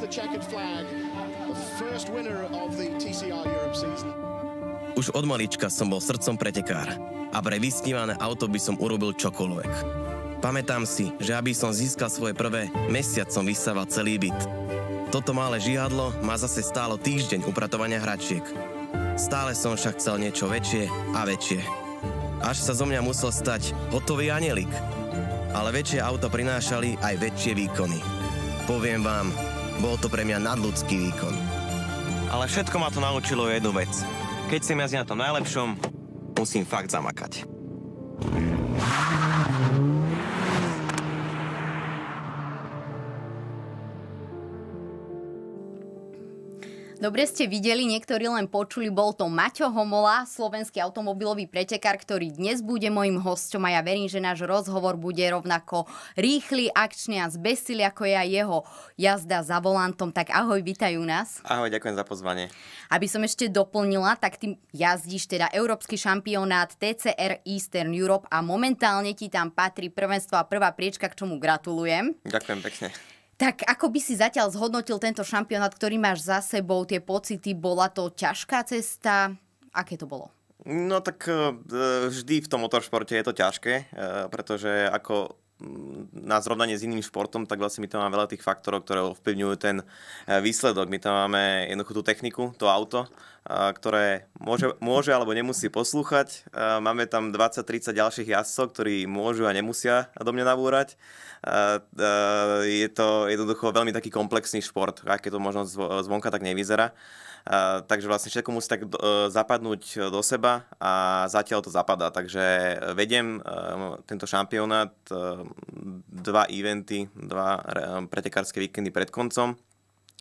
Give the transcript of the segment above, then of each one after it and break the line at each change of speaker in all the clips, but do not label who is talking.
the checkered flag, the first winner of the TCR Europe season. Už od malička som bol srdcom pretekár a pre vysnívané auto by som urobil čokoľvek. Pamätám si, že aby som získal svoje prvé, mesiac som vysával celý byt. Toto malé žihadlo ma zase stálo týždeň upratovania hračiek. Stále som však chcel niečo väčšie a väčšie. Až sa zo mňa musel stať hotový anielik. Ale väčšie auto prinášali aj väčšie výkony. Poviem vám, bol to pre mňa nadľudský výkon. Ale všetko ma to naučilo jednu vec. Keď chcem jazdiť na tom najlepšom, musím fakt zamakať.
Dobre ste videli, niektorí len počuli, bol to Maťo Homola, slovenský automobilový pretekár, ktorý dnes bude mojim hosťom a ja verím, že náš rozhovor bude rovnako rýchly, akčný a zbesil, ako je aj jeho jazda za volantom. Tak ahoj, vítajú nás.
Ahoj, ďakujem za pozvanie.
Aby som ešte doplnila, tak ty jazdíš teda Európsky šampionát TCR Eastern Europe a momentálne ti tam patrí prvenstvo a prvá priečka, k čomu gratulujem.
Ďakujem pekne.
Tak ako by si zatiaľ zhodnotil tento šampionát, ktorý máš za sebou, tie pocity, bola to ťažká cesta? Aké to bolo?
No tak eh, vždy v tom motoršporte je to ťažké, eh, pretože ako Mm, na zrovnanie s iným športom, tak vlastne my tam máme veľa tých faktorov, ktoré ovplyvňujú ten e, výsledok. My tam máme jednoduchú tú techniku, to auto, e, ktoré môže, môže alebo nemusí poslúchať. E, máme tam 20-30 ďalších jazdcov, ktorí môžu a nemusia do mňa nabúrať. Je to jednoducho veľmi taký komplexný šport, aké to možno zvonka tak nevyzerá takže vlastne všetko musí tak e, zapadnúť e, do seba a zatiaľ to zapadá. Takže e, vediem tento šampionát, dva eventy, dva pretekárske víkendy pred koncom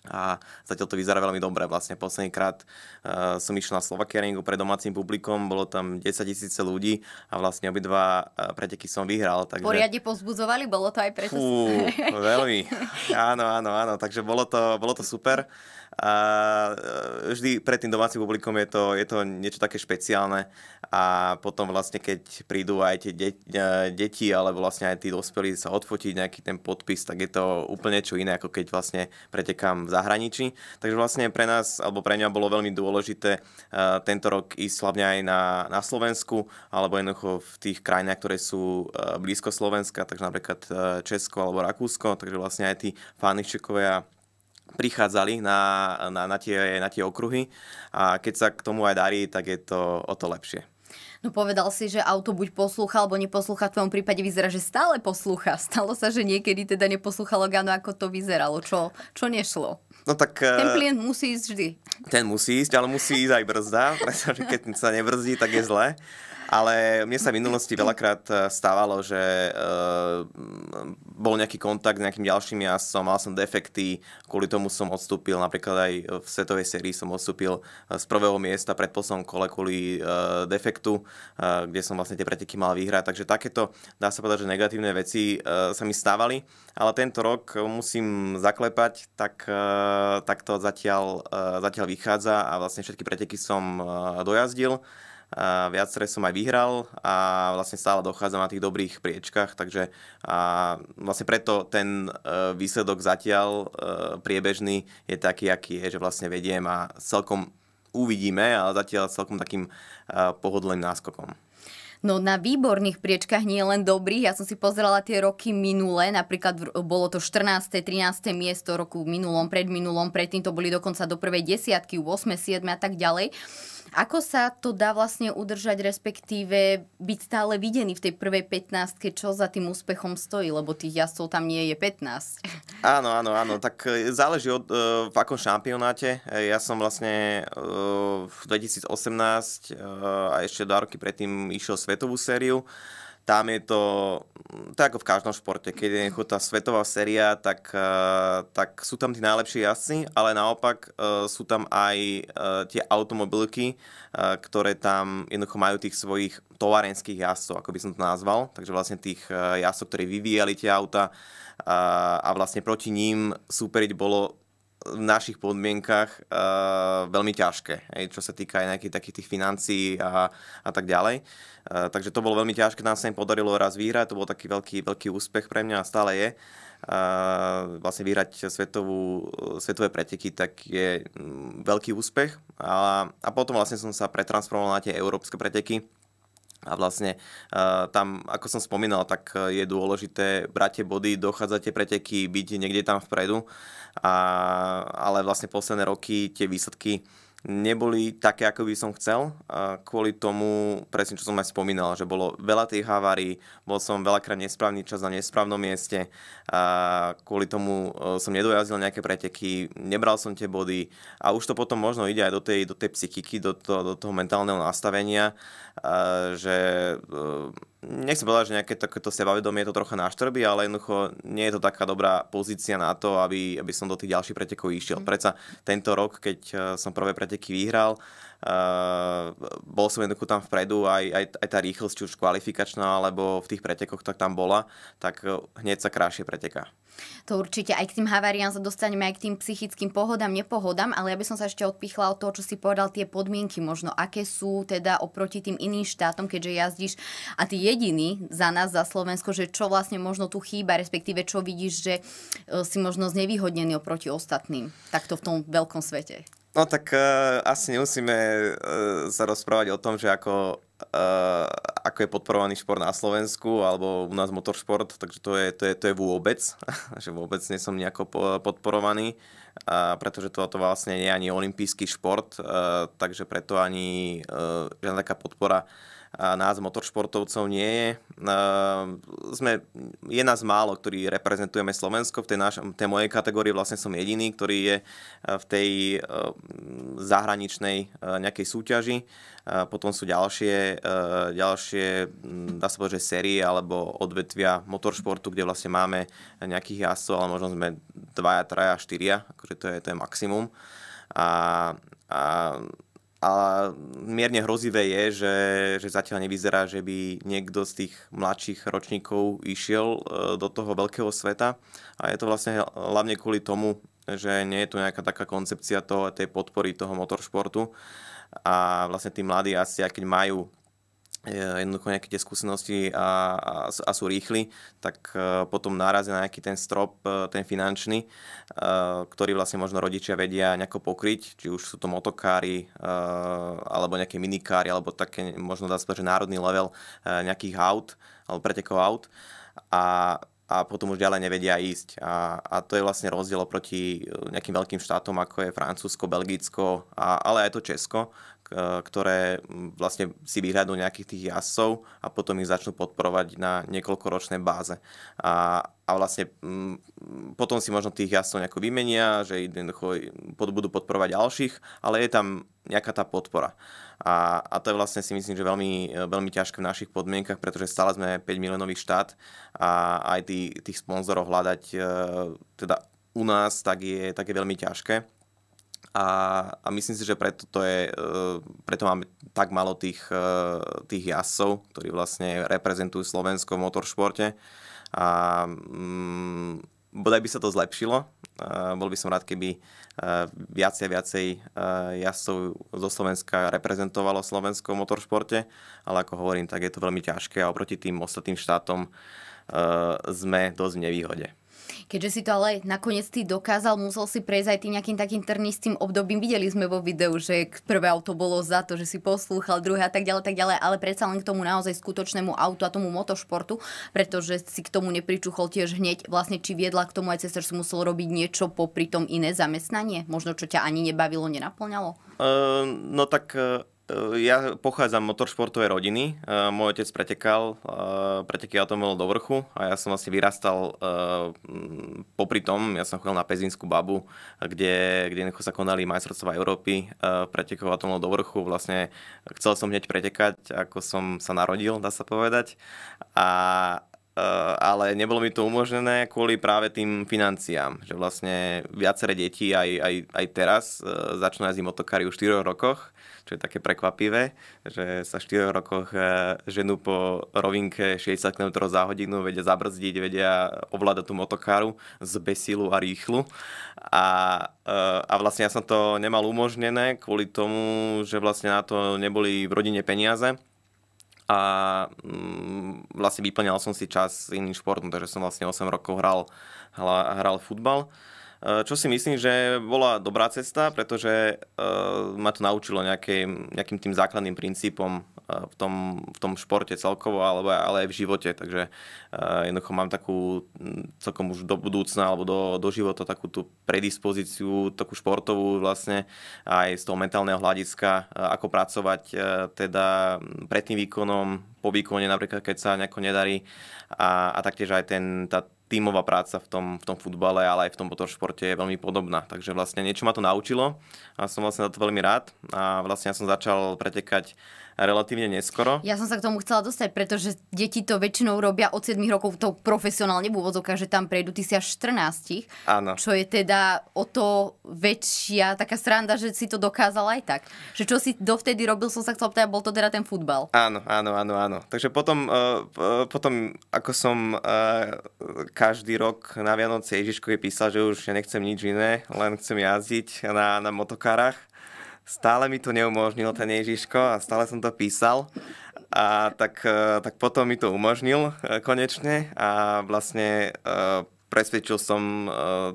a zatiaľ to vyzerá veľmi dobre. Vlastne posledný krát uh, som išiel na Slovakia ringu pred domácim publikom, bolo tam 10 tisíce ľudí a vlastne obidva uh, preteky som vyhral. Takže... Poriadne
pozbudzovali, bolo to aj preto... Fú, veľmi.
Áno, áno, áno, takže bolo to, bolo to super a e, vždy pred tým domácim publikom je to, je to niečo také špeciálne a potom vlastne keď prídu aj tie de- e, deti alebo vlastne aj tí dospelí sa odfotiť nejaký ten podpis, tak je to úplne čo iné ako keď vlastne pretekám v zahraničí. Takže vlastne pre nás alebo pre mňa bolo veľmi dôležité e, tento rok ísť hlavne aj na, na Slovensku alebo jednoducho v tých krajinách, ktoré sú blízko Slovenska, takže napríklad Česko alebo Rakúsko, takže vlastne aj tí fanúšikovia prichádzali na, na, na, tie, na tie okruhy a keď sa k tomu aj darí, tak je to o to lepšie.
No povedal si, že auto buď poslúcha, alebo neposlúcha. V tvojom prípade vyzerá, že stále poslúcha. Stalo sa, že niekedy teda neposlúchalo Gano, ako to vyzeralo. Čo, čo nešlo?
No tak, e, ten
klient musí ísť vždy.
Ten musí ísť, ale musí ísť aj brzda, pretože keď sa nebrzdí, tak je zle. Ale mne sa v minulosti veľakrát eh, stávalo, že eh, bol nejaký kontakt s nejakým ďalším jazdcom, mal som defekty, kvôli tomu som odstúpil, napríklad aj v svetovej sérii som odstúpil eh, z prvého miesta pred poslom kole kvôli defektu, kde som vlastne tie preteky mal vyhrať. Takže takéto, dá sa povedať, že negatívne veci sa mi stávali, ale tento rok musím zaklepať, tak, tak to zatiaľ, zatiaľ vychádza a vlastne všetky preteky som dojazdil a viaceré som aj vyhral a vlastne stále dochádzam na tých dobrých priečkách, takže a vlastne preto ten e, výsledok zatiaľ e, priebežný je taký, aký je, že vlastne vediem a celkom uvidíme, ale zatiaľ celkom takým e, pohodlným náskokom.
No na výborných priečkách nie len dobrých. Ja som si pozerala tie roky minulé, napríklad bolo to 14., 13. miesto roku minulom, predminulom, predtým to boli dokonca do prvej desiatky, 8., 7. a tak ďalej. Ako sa to dá vlastne udržať, respektíve byť stále videný v tej prvej 15, čo za tým úspechom stojí, lebo tých jazdcov tam nie je 15.
Áno, áno, áno, tak e, záleží od, e, v akom šampionáte. E, ja som vlastne v 2018 a ešte dva roky predtým išiel s svetovú sériu. Tam je to, mm, to ako v každom športe, keď je tá svetová séria, tak, eh, tak sú tam tí najlepší jazdci, ale naopak eh, sú tam aj eh, tie automobilky, ktoré tam jednoducho majú tých svojich tovarenských jazdcov, ako by som to nazval. Takže vlastne tých jazdcov, ktorí vyvíjali tie auta a, a vlastne proti ním súperiť bolo v našich podmienkach uh, veľmi ťažké, aj čo sa týka aj nejakých takých tých financií a, a tak ďalej. Uh, takže to bolo veľmi ťažké, nám sa im podarilo raz vyhrať, to bol taký veľký, veľký úspech pre mňa a stále je. Uh, vlastne vyhrať svetovú, svetové preteky, tak je um, veľký úspech. A, a potom vlastne som sa pretransformoval na tie európske preteky, a vlastne tam, ako som spomínal, tak e, je dôležité brať tie body, tie preteky, byť niekde tam vpredu. A, ale vlastne posledné roky tie výsledky neboli také, ako by som chcel, kvôli tomu, presne čo som aj spomínal, že bolo veľa tých havárií, bol som veľakrát nesprávny čas na nesprávnom mieste, a kvôli tomu e, som nedojazdil nejaké preteky, nebral som tie body a už to potom možno ide aj do tej, do tej psychiky, do, to, do toho mentálneho nastavenia, že e, nechcem povedať, že nejaké takéto sebavedomie to trocha náštrbí, ale jednoducho nie je to taká dobrá pozícia na to, aby, aby som do tých ďalších pretekov išiel. Mm. Preca tento rok, keď eh, som prvé preteky vyhral, uh, bol som jednoducho tam vpredu, aj, aj, aj tá rýchlosť, či už kvalifikačná, alebo v tých pretekoch, tak tam bola, tak eh, hneď sa krajšie preteká.
To určite aj k tým haváriám sa dostaneme, aj k tým psychickým pohodám, nepohodám, ale ja by som sa ešte odpichla od toho, čo si povedal, tie podmienky možno, aké sú teda oproti tým iným štátom, keďže jazdíš a ty jediný za nás, za Slovensko, že čo vlastne možno tu chýba, respektíve čo vidíš, že e, si možno znevýhodnený oproti ostatným, takto v tom veľkom svete.
No tak uh, asi nemusíme uh, sa rozprávať o tom, že ako, uh, ako je podporovaný šport na Slovensku alebo u nás motoršport, takže to je, to je, to je vôbec, že vôbec nie som nejako podporovaný, uh, pretože toto vlastne nie je ani olimpijský šport, uh, takže preto ani uh, žiadna taká podpora uh, nás motoršportovcov nie je. Sme, je nás málo, ktorí reprezentujeme Slovensko. V tej, naš, tej mojej kategórii vlastne som jediný, ktorý je e, v tej e, zahraničnej e, nejakej súťaži. Potom sú ďalšie, ďalšie dá sa povedať, že série alebo odvetvia motoršportu, kde vlastne máme nejakých jazdcov, ale možno sme dvaja, traja, štyria, akože to je, to je maximum. A, a a mierne hrozivé je, že, že zatiaľ nevyzerá, že by niekto z tých mladších ročníkov išiel e, do toho veľkého sveta. A je to vlastne hlavne kvôli tomu, že nie je tu nejaká taká koncepcia toho, tej podpory toho motoršportu. A vlastne tí mladí asi, keď majú E, jednoducho nejaké tie skúsenosti a, a, a sú rýchli, tak e, potom narazia na nejaký ten strop, e, ten finančný, ktorý vlastne možno rodičia vedia nejako pokryť, či už sú to motokári, alebo nejaké minikári, alebo také možno dá sa že národný level nejakých aut, alebo pretekov aut. A a potom už ďalej nevedia ísť. A, a to je vlastne rozdiel oproti nejakým veľkým štátom, ako je Francúzsko, Belgicko, a, ale aj to Česko, E, ktoré vlastne si vyhľadnú nejakých tých jazdcov a potom ich začnú podporovať na niekoľkoročnej báze. A, a vlastne m, potom si možno tých jazdcov nejako vymenia, že jednoducho pod, budú podporovať ďalších, ale je tam nejaká tá podpora. A, a to je vlastne si myslím, že veľmi, e, veľmi ťažké v našich podmienkach, pretože stále sme 5 miliónový štát a aj tých, tých sponzorov hľadať e, teda u nás tak je, tak je veľmi ťažké a, a myslím si, že preto, to je, e, preto máme tak malo tých, e, tých jasov, ktorí vlastne reprezentujú Slovensko v motoršporte. A mm, bodaj by sa to zlepšilo. E, bol by som rád, keby viacej a viacej jazdcov zo Slovenska reprezentovalo Slovensko v motoršporte, ale ako hovorím, tak je to veľmi ťažké a oproti tým ostatným štátom sme dosť v nevýhode.
Keďže si to ale nakoniec ty dokázal, musel si prejsť aj tým nejakým takým trnistým obdobím. Videli sme vo videu, že prvé auto bolo za to, že si poslúchal, druhé a tak ďalej, tak ďalej, ale predsa len k tomu naozaj skutočnému autu a tomu motošportu, pretože si k tomu nepričuchol tiež hneď vlastne, či viedla k tomu aj cez, že si musel robiť niečo popri tom iné zamestnanie, možno čo ťa ani nebavilo, nenaplňalo?
Uh, no tak uh E, ja pochádzam motoršportovej rodiny. E, môj otec pretekal, e, preteky automobil do vrchu a ja som vlastne vyrastal popri tom, ja som chodil na Pezinskú babu, kde, kde sa konali majstrovstvá Európy pretekov automobil do vrchu. Vlastne chcel som hneď pretekať, ako som sa narodil, dá sa povedať. A, Eh, ale nebolo mi to umožnené kvôli práve tým financiám, že vlastne viaceré deti aj, aj, aj teraz eh, začnú jazdiť motokary už 4 rokoch, čo je také prekvapivé, že sa v 4 rokoch eh, ženu po rovinke 60 km za hodinu vedia zabrzdiť, vedia ovládať tú motokáru z besilu a rýchlu. A, a vlastne ja som to nemal umožnené kvôli tomu, že vlastne na to neboli v rodine peniaze a mm, vlastne vyplňal som si čas iným športom, takže som vlastne 8 rokov hral, hral, hral futbal. Eh, čo si myslím, že bola dobrá cesta, pretože eh, ma to naučilo nejakej, nejakým tým základným princípom eh, v tom, v tom športe celkovo, alebo, ale aj v živote. Takže jednoducho mám takú hm, celkom už do budúcna alebo do, do života takú tú predispozíciu, takú športovú vlastne aj z toho mentálneho hľadiska, ako pracovať teda hm, pred tým výkonom, po výkone napríklad, keď sa nejako nedarí a, a taktiež aj ten, tá, tímová práca v tom, v tom futbale, ale aj v tom motoršporte je veľmi podobná. Takže vlastne niečo ma to naučilo a som vlastne za to veľmi rád. A vlastne ja som začal pretekať relatívne neskoro.
Ja som sa k tomu chcela dostať, pretože deti to väčšinou robia od 7 rokov to profesionálne úvodzovka, že tam prejdú, ty si až 14. Áno. Čo je teda o to väčšia taká sranda, že si to dokázal aj tak. Že čo si dovtedy robil, som sa chcela pýtať, bol to teda ten futbal.
Áno, áno, áno, áno. Takže potom, uh, potom ako som uh, každý rok na Vianoce Ježiškovi písal, že už ja nechcem nič iné, len chcem jazdiť na, na motokárach, stále mi to neumožnil ten Ježiško a stále som to písal. A tak, e, tak potom mi to umožnil e, konečne a vlastne e, presvedčil som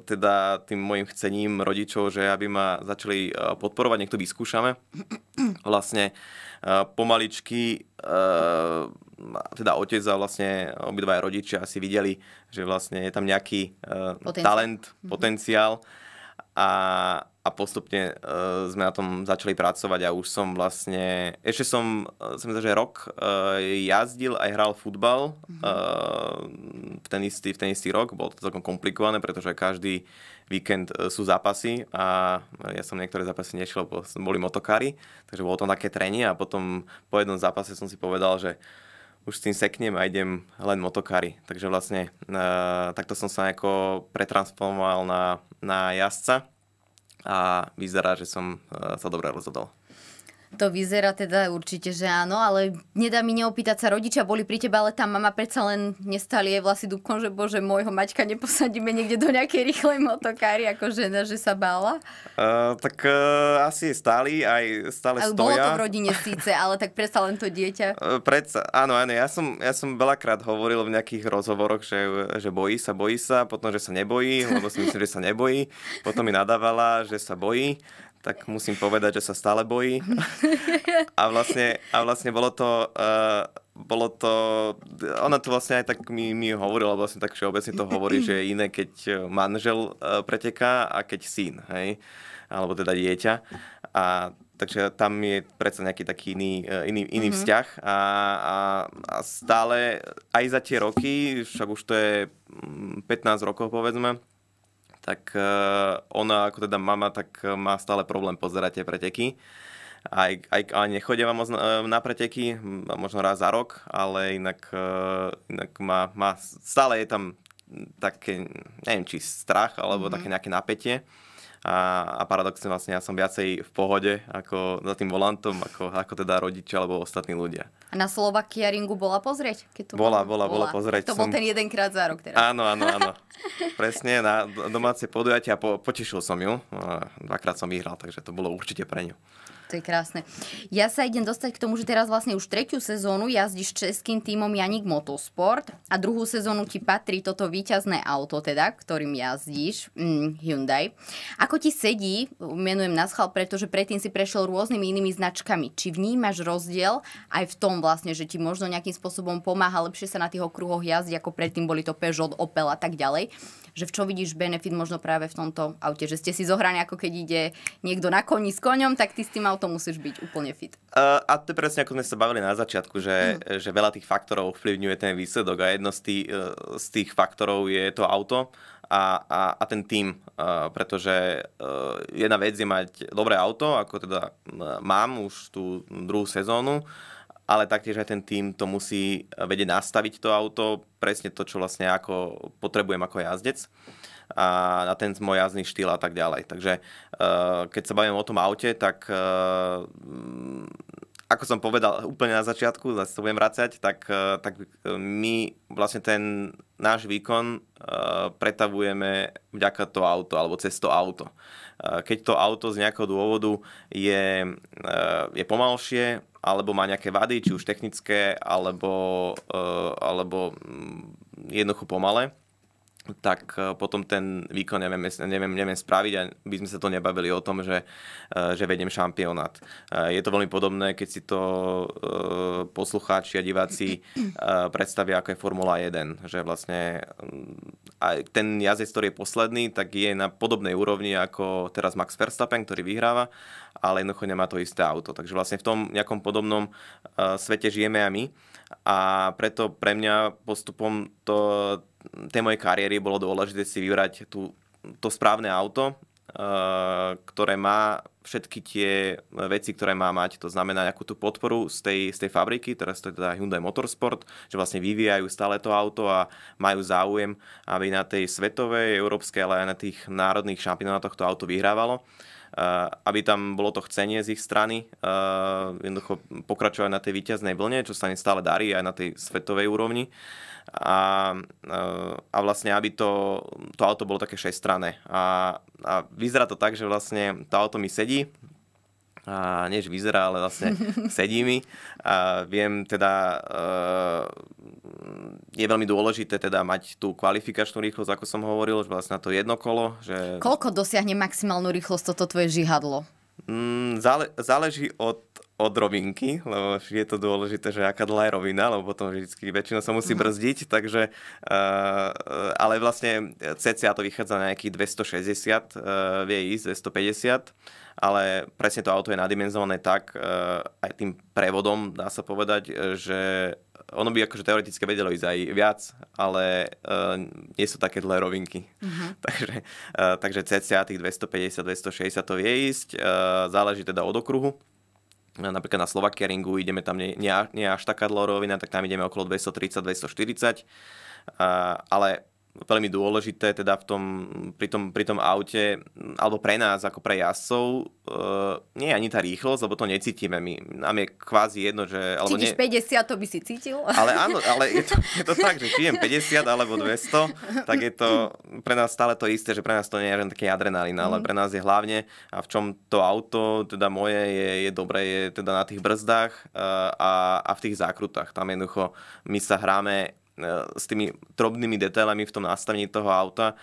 teda tým mojim chcením rodičov, že aby ma začali podporovať, nech to vyskúšame. Vlastne pomaličky teda otec a vlastne obidva rodičia asi videli, že vlastne je tam nejaký potenciál. talent, mhm. potenciál. Mm-hmm a, a postupne uh, sme na tom začali pracovať a už som vlastne, ešte som, e, som myslel, že rok uh, jazdil aj hral futbal mm-hmm. uh, v, ten istý, v ten istý rok, bolo to celkom komplikované, pretože každý víkend sú zápasy a ja som niektoré zápasy nešiel, bo boli motokári, takže bolo tam také trenie a potom po jednom zápase som si povedal, že uh, už s tým seknem a idem len motokary. Takže vlastne uh, takto som sa ako pretransformoval na, na jazdca a vyzerá, že som uh, sa dobre rozhodol.
To vyzerá teda určite, že áno, ale nedá mi neopýtať sa, rodičia boli pri tebe, ale tá mama predsa len nestali jej vlasy dúbkom, že bože, môjho Maťka neposadíme niekde do nejakej rýchlej motokári, ako žena, že sa bála?
Uh, tak uh, asi stáli, aj stále ale stoja. Bolo to v
rodine síce, ale tak predsa len to dieťa.
Uh, predsa, áno, áno, ja som, ja som veľakrát hovoril v nejakých rozhovoroch, že, že bojí sa, bojí sa, potom, že sa nebojí, lebo si myslím, že sa nebojí, potom mi nadávala, že sa bojí tak musím povedať, že sa stále bojí. A vlastne, a vlastne bolo to... Uh, bolo to, ona to vlastne aj tak mi, mi hovorila, vlastne tak všeobecne to hovorí, že je iné, keď eh, manžel eh, preteká a keď syn, hej, alebo teda dieťa. A takže tam je predsa nejaký taký iný, iný, iný mm-hmm. vzťah a, a, a stále aj za tie roky, však už to je 15 mm, rokov povedzme, tak e, ona ako teda mama, tak e, má stále problém pozerať tie preteky. Aj, aj, aj nechodia vám e, na preteky, možno raz za rok, ale inak, inak má, má, stále je tam také, neviem či strach, alebo mm-hmm. také nejaké napätie a, a paradoxne vlastne ja som viacej v pohode ako za tým volantom, ako, ako teda rodičia alebo ostatní ľudia.
A na Slovakia ringu bola pozrieť? Keď tu bola, bola, bola, bola pozrieť. To bol som... ten jedenkrát za rok teraz.
Áno, áno, áno. Presne, na domáce podujatia po, potešil som ju. Dvakrát som vyhral, takže to bolo určite pre ňu
to je krásne. Ja sa idem dostať k tomu, že teraz vlastne už tretiu sezónu jazdíš českým týmom Janik Motorsport a druhú sezónu ti patrí toto víťazné auto, teda, ktorým jazdíš, mm, Hyundai. Ako ti sedí, menujem naschal, pretože predtým si prešiel rôznymi inými značkami. Či vnímaš rozdiel aj v tom vlastne, že ti možno nejakým spôsobom pomáha lepšie sa na tých okruhoch jazdiť, ako predtým boli to Peugeot, Opel a tak ďalej? že v čo vidíš benefit možno práve v tomto aute, že ste si zohrani ako keď ide niekto na koni s koňom, tak ty s tým autom musíš byť úplne fit.
Uh, a to je presne ako sme sa bavili na začiatku, že, mm. že veľa tých faktorov vplyvňuje ten výsledok a jedno z tých, eh, z tých faktorov je to auto a, a, a ten tým, uh, pretože uh, jedna vec je mať dobré auto, ako teda mám už tú druhú sezónu, uh, ale taktiež aj ten tým to musí eh, vedieť nastaviť to auto, presne to, čo vlastne ako potrebujem ako jazdec a na ten môj jazdný štýl a tak ďalej. Takže eh, keď sa bavím o tom aute, tak eh, mm, ako som povedal úplne na začiatku, zase sa budem vracať, tak, tak my vlastne ten náš výkon pretavujeme vďaka to auto alebo cez to auto. Eh, keď to auto z nejakého dôvodu je, eh, je pomalšie alebo má nejaké vady, či už technické, alebo, eh, alebo mm, jednoducho pomalé, tak e, potom ten výkon neviem, neviem, neviem spraviť a by sme sa to nebavili o tom, že, e, že vedem šampionát. E, je to veľmi podobné, keď si to poslucháči a diváci predstavia, ako je Formula 1. Že vlastne mm, aj ten jazdec, ktorý je posledný, tak je na podobnej úrovni ako teraz Max Verstappen, ktorý vyhráva ale jednoducho nemá to isté auto. Takže vlastne v tom nejakom podobnom eh, svete žijeme aj my a preto pre mňa postupom to, tej mojej kariéry bolo dôležité si vybrať tú, to správne auto, eh, ktoré má všetky tie veci, ktoré má mať. To znamená nejakú tú podporu z tej, z tej fabriky, teraz to je teda Hyundai Motorsport, že vlastne vyvíjajú stále to auto a majú záujem, aby na tej svetovej, európskej, ale aj na tých národných šampionátoch to auto vyhrávalo. Uh, Eh, aby tam bolo to chcenie z ich strany, eh, jednoducho pokračovať na tej výťaznej vlne, čo sa im stále darí aj na tej svetovej úrovni. A, eh, a vlastne, aby to, to auto bolo také šestrané. A, a vyzerá to tak, že vlastne to auto mi sedí, a než vyzerá, ale vlastne sedí mi. A viem teda, e, je veľmi dôležité teda mať tú kvalifikačnú rýchlosť, ako som hovoril, že vlastne na to jedno kolo. Že... Koľko
dosiahne maximálnu rýchlosť toto tvoje žihadlo?
Mm, zále, záleží od od rovinky, lebo je to dôležité, že aká dlhá je rovina, lebo potom vždycky väčšina sa musí mhm. brzdiť, takže eh, eh, ale vlastne CCA to vychádza na nejakých 260, eh, vie ísť 250, ale presne to auto je nadimenzované tak aj tým prevodom, dá sa povedať, že ono by akože teoreticky vedelo ísť aj viac, ale uh, nie sú také dlhé rovinky. Uh-huh. takže, uh, takže cca tých 250-260 to vie ísť, uh, záleží teda od okruhu napríklad na Slovakia ringu, ideme tam nie, nie, nie až taká dlhová rovina, tak tam ideme okolo 230-240, ale veľmi dôležité teda v tom, pri, tom, pri tom aute, alebo pre nás ako pre jazdcov, e, nie je ani tá rýchlosť, lebo to necítime. My, nám je kvázi jedno, že... Alebo Cítiš
nie, 50, to by si cítil? Ale áno, ale je
to, je to tak, že čijem 50 alebo 200, tak je to pre nás stále to isté, že pre nás to nie je len taký adrenalín, ale mm. pre nás je hlavne, a v čom to auto, teda moje, je, je dobré, je teda na tých brzdách e, a, a v tých zákrutách. Tam jednoducho my sa hráme E, s tými drobnými detailami v tom nastavení toho auta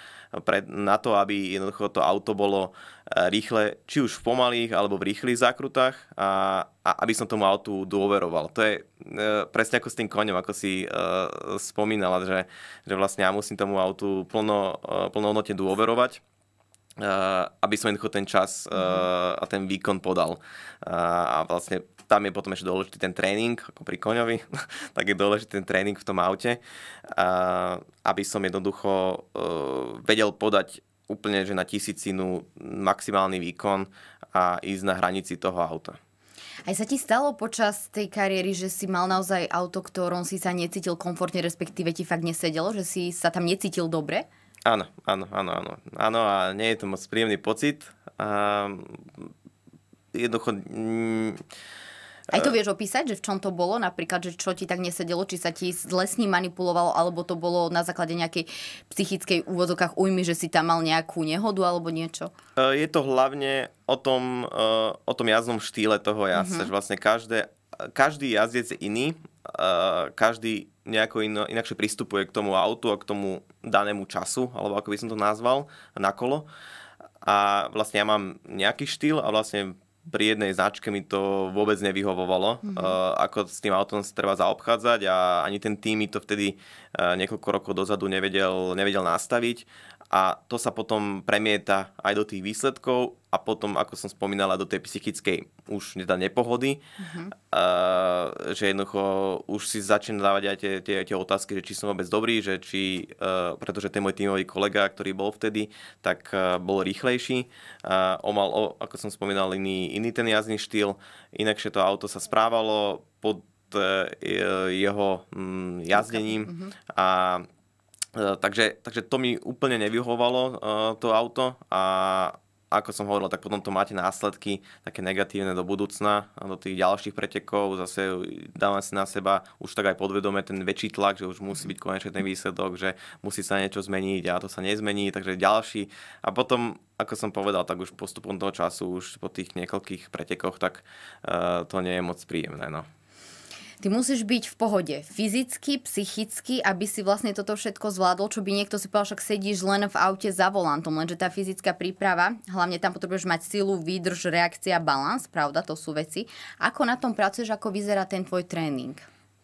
pre, na to, aby jednoducho to auto bolo e, rýchle, či už v pomalých alebo v rýchlych zákrutách a, a aby som tomu autu dôveroval. To je e, presne ako s tým koňom, ako si e, spomínala, že, že vlastne ja musím tomu autu plno, e, plnohodnotne dôverovať e, aby som jednoducho ten čas mhm. a ten výkon podal. A vlastne tam je potom ešte dôležitý ten tréning, ako pri koňovi, tak je dôležitý ten tréning v tom aute, a, aby som jednoducho e, vedel podať úplne že na tisícinu maximálny výkon a ísť na hranici toho auta.
Aj sa ti stalo počas tej kariéry, že si mal naozaj auto, ktorom si sa necítil komfortne, respektíve ti fakt nesedelo, že si sa tam necítil dobre?
Áno, áno, áno, áno. Áno a nie je to moc príjemný pocit. Um, jednoducho... Mm, aj to e.
vieš opísať, že v čom to bolo? Napríklad, že čo ti tak nesedelo, či sa ti zle s ním manipulovalo, alebo to bolo na základe nejakej psychickej úvozokách ujmy, že si tam mal nejakú nehodu alebo niečo?
E, je to hlavne o tom, e, o tom jazdnom štýle toho jazda. mm-hmm. že vlastne každé, každý jazdec je iný, každý nejako ino, inakšie pristupuje k tomu autu a k tomu danému času, alebo ako by som to nazval, na kolo. A vlastne ja mám nejaký štýl a vlastne pri jednej značke mi to vôbec nevyhovovalo, mm-hmm. uh, ako s tým autom sa treba zaobchádzať a ani ten tým mi to vtedy uh, niekoľko rokov dozadu nevedel, nevedel nastaviť a to sa potom premieta aj do tých výsledkov a potom, ako som spomínala, do tej psychickej už teda nepohody, uh-huh. uh, že jednoducho už si začne dávať aj tie, tie, tie otázky, že či som vôbec dobrý, že či, uh, pretože ten môj tímový kolega, ktorý bol vtedy, tak uh, bol rýchlejší, uh, e, on mal, o, ako som spomínal, iný, iný ten jazdný štýl, inakšie to auto sa správalo pod uh, jeho mm, jazdením uh-huh. a E, takže, takže to mi úplne nevyhovalo e, to auto a ako som hovoril, tak potom to máte následky také negatívne do budúcna, do tých ďalších pretekov, zase dávam si na seba už tak aj podvedome ten väčší tlak, že už musí byť konečne ten výsledok, že musí sa niečo zmeniť a to sa nezmení, takže ďalší. A potom, ako som povedal, tak už postupom toho času, už po tých niekoľkých pretekoch, tak uh, to nie je moc príjemné. No.
Ty musíš byť v pohode fyzicky, psychicky, aby si vlastne toto všetko zvládol, čo by niekto si povedal, však sedíš len v aute za volantom, lenže tá fyzická príprava, hlavne tam potrebuješ mať silu, výdrž, reakcia, balans, pravda, to sú veci. Ako na tom pracuješ, ako vyzerá ten tvoj tréning?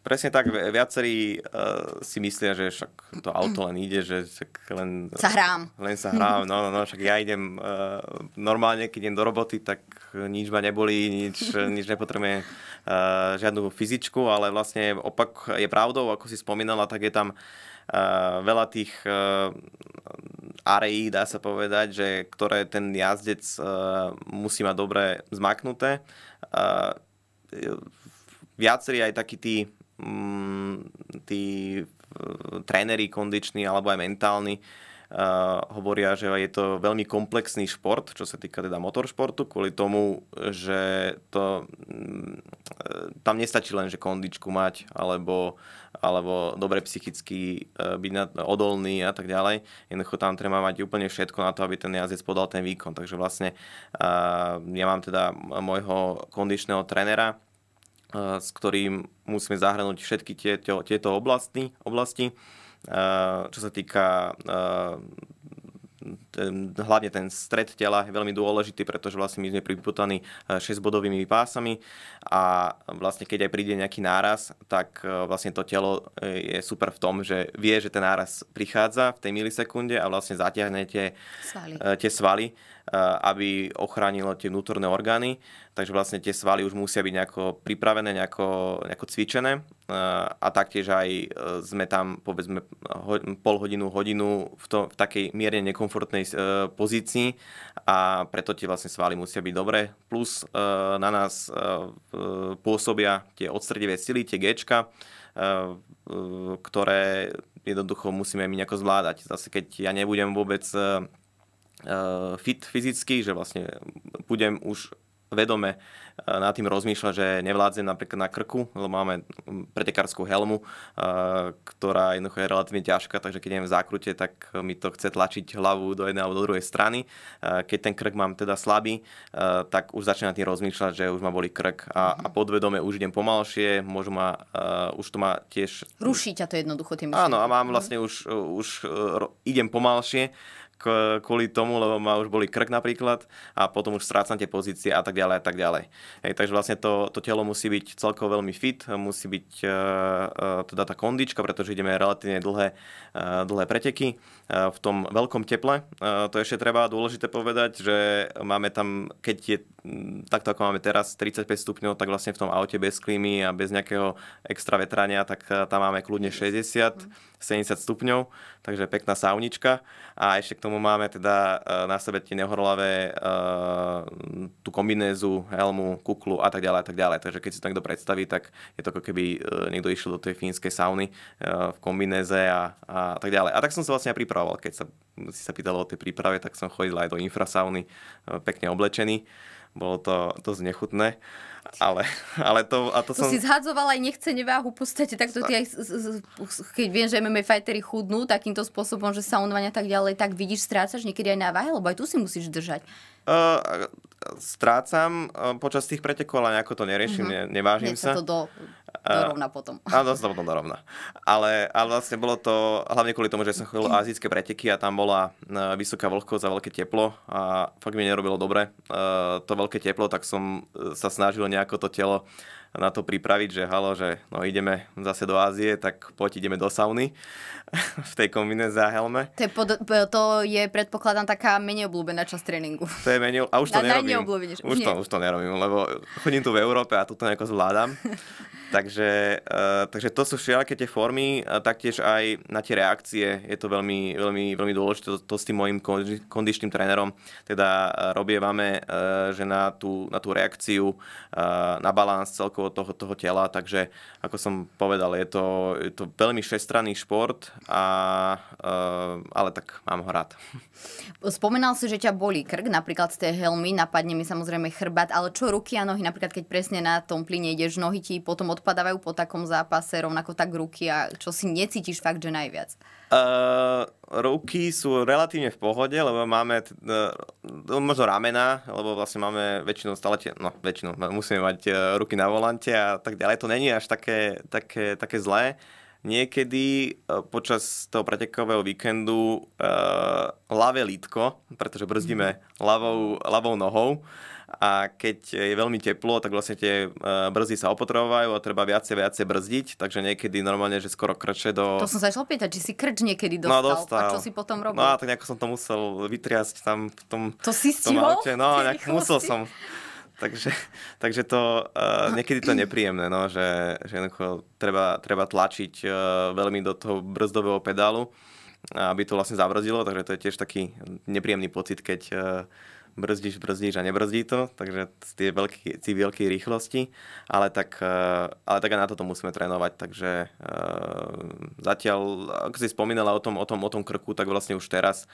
Presne tak, viacerí uh, si myslia, že však to auto len ide, že však len... Sa hrám. Len sa hrám, no, no, no však ja idem uh, normálne, keď idem do roboty, tak nič ma nebolí, nič, nič nepotrebuje uh, žiadnu fyzičku, ale vlastne opak je pravdou, ako si spomínala, tak je tam Uh, veľa tých uh, areí, dá sa povedať, že ktoré ten jazdec uh, musí mať dobre zmaknuté. Uh, viacerí aj takí tí Mm, tí eh, tréneri kondiční alebo aj mentálni eh, hovoria, že je to veľmi komplexný šport, čo sa týka teda motoršportu, kvôli tomu, že to, mm, eh, tam nestačí len, že kondičku mať alebo, alebo dobre psychicky byť odolný a tak ďalej. Jednoducho tam treba mať úplne všetko na to, aby ten jazdec podal ten výkon. Takže vlastne ja mám teda môjho kondičného trenera, s ktorým musíme zahrnúť všetky tieto, tieto oblasti, oblasti. Čo sa týka hlavne ten stred tela je veľmi dôležitý, pretože vlastne my sme priputaní 6-bodovými e, pásami a vlastne keď aj príde nejaký náraz, tak e, vlastne to telo e, je super v tom, že vie, že ten náraz prichádza v tej milisekunde a vlastne zatiahnete svaly. tie svaly aby ochránilo tie vnútorné orgány. Takže vlastne tie svaly už musia byť nejako pripravené, nejako, nejako cvičené. A taktiež aj sme tam povedzme pol hodinu, hodinu v, to, v takej mierne nekomfortnej dominantnej eh, pozícii a preto tie vlastne svaly musia byť dobré. Plus eh, na nás eh, pôsobia tie odstredivé sily, tie Gčka, ktoré jednoducho musíme my nejako zvládať. Zase keď ja nebudem vôbec fit fyzicky, že vlastne budem už vedome eh, nad tým rozmýšľa, že nevládzem napríklad na krku, lebo máme mm, pretekárskú helmu, eh, ktorá jednoducho je relatívne ťažká, takže keď idem v zákrute, tak mi to chce tlačiť hlavu do jednej alebo do druhej strany. Eh, keď ten krk mám teda slabý, tak už začnem nad tým rozmýšľať, že už ma boli krk a, mhm. a podvedome už idem pomalšie, môžu ma, už to má tiež...
Rušiť a to jednoducho tým Áno, a
mám no. vlastne už, už idem pomalšie kvôli tomu, lebo ma už boli krk napríklad a potom už strácam tie pozície a tak ďalej a tak ďalej. Hej, takže vlastne to, to telo musí byť celkovo veľmi fit, musí byť uh, teda tá kondička, pretože ideme relatívne dlhé, uh, dlhé preteky uh, v tom veľkom teple. Uh, to ešte treba dôležité povedať, že máme tam, keď je takto ako máme teraz 35 stupňov, tak vlastne v tom aute bez klímy a bez nejakého extra vetrania, tak tam máme kľudne 60 70 stupňov, takže pekná saunička. A ešte k tomu máme teda e, na sebe tie neohorlavé e, tú kombinézu, helmu, kuklu a tak ďalej a tak ďalej. Takže keď si to niekto predstaví, tak je to ako keby e, niekto išiel do tej fínskej sauny v kombinéze a, a tak ďalej. A tak som sa vlastne aj pripravoval, keď sa, si sa pýtalo o tej príprave, tak som chodil aj do infrasauny pekne oblečený. Bolo to dosť nechutné. Ale, ale to, a to, to som... si
zhadzoval aj nechcene váhu v podstate, to ty aj, keď viem, že MMA fightery chudnú takýmto spôsobom, že sa saunovania tak ďalej, tak vidíš, strácaš niekedy aj na váhe, lebo aj tu si musíš držať.
Uh, strácam uh, počas tých pretekov, ale nejako to neriešim, uh-huh. ne, nevážim Nie sa. to do, dorovna potom. Uh, áno, to potom dorovna. Ale, ale vlastne bolo to hlavne kvôli tomu, že som chodil azijské preteky a tam bola uh, vysoká vlhkosť a veľké teplo a fakt mi nerobilo dobre uh, to veľké teplo, tak som e, sa snažil nejako to telo na to pripraviť, že halo, že no ideme zase do Ázie, tak poď ideme do sauny v tej kombine za helme.
To je, pod, to je predpokladám taká menej obľúbená časť tréningu. To
je menej, a už to na, nerobím. Už to, už to nerobím, lebo chodím tu v Európe a tu to nejako zvládam. takže, uh, takže to sú všelijaké tie formy a taktiež aj na tie reakcie je to veľmi, veľmi, veľmi dôležité. To, to s tým môjim kondičným trénerom teda e, robievame, uh, že na tú, na tú reakciu, uh, na balans celkovo toho, toho tela, takže ako som povedal, je to, je to veľmi šestranný šport, a, uh, ale tak mám ho rád.
Spomenal si, že ťa bolí krk, napríklad z tej helmy, napadne mi samozrejme chrbát, ale čo ruky a nohy, napríklad keď presne na tom plyne ideš, nohy ti potom od odpadávajú po takom zápase, rovnako tak ruky a čo si necítiš fakt, že najviac?
Uh, ruky sú relatívne v pohode, lebo máme uh, no, možno ramena, lebo vlastne máme väčšinou stále, tie, no väčšinou no, musíme mať uh, ruky na volante a tak ďalej. To není až také, také, také zlé. Niekedy uh, počas toho pretekového víkendu uh, ľavé lítko, pretože brzdíme mhm. ľavou, ľavou nohou, uh, a keď je veľmi teplo, tak vlastne tie e, brzdy sa opotrovajú a treba viacej, viacej brzdiť, takže niekedy normálne, že skoro krče do... To som
sa išiel pýtať, či si krč niekedy no, dostal, no, dostal. a čo si potom no, robil? No a
tak nejako som to musel vytriasť tam v tom... To si stihol? Aute. No, nejak musel som. Takže, takže to, uh, niekedy to je nepríjemné, no, že, že jednoducho treba, treba tlačiť uh, veľmi do toho brzdového pedálu, aby to vlastne zabrzdilo, takže to je tiež taký nepríjemný pocit, keď uh, brzdíš, brzdíš a nebrzdí to, takže tie veľký, tí veľké rýchlosti, ale tak, eh, ale tak aj na toto musíme trénovať, takže eh, zatiaľ, ak si spomínala o tom, o tom, o tom krku, tak vlastne už teraz,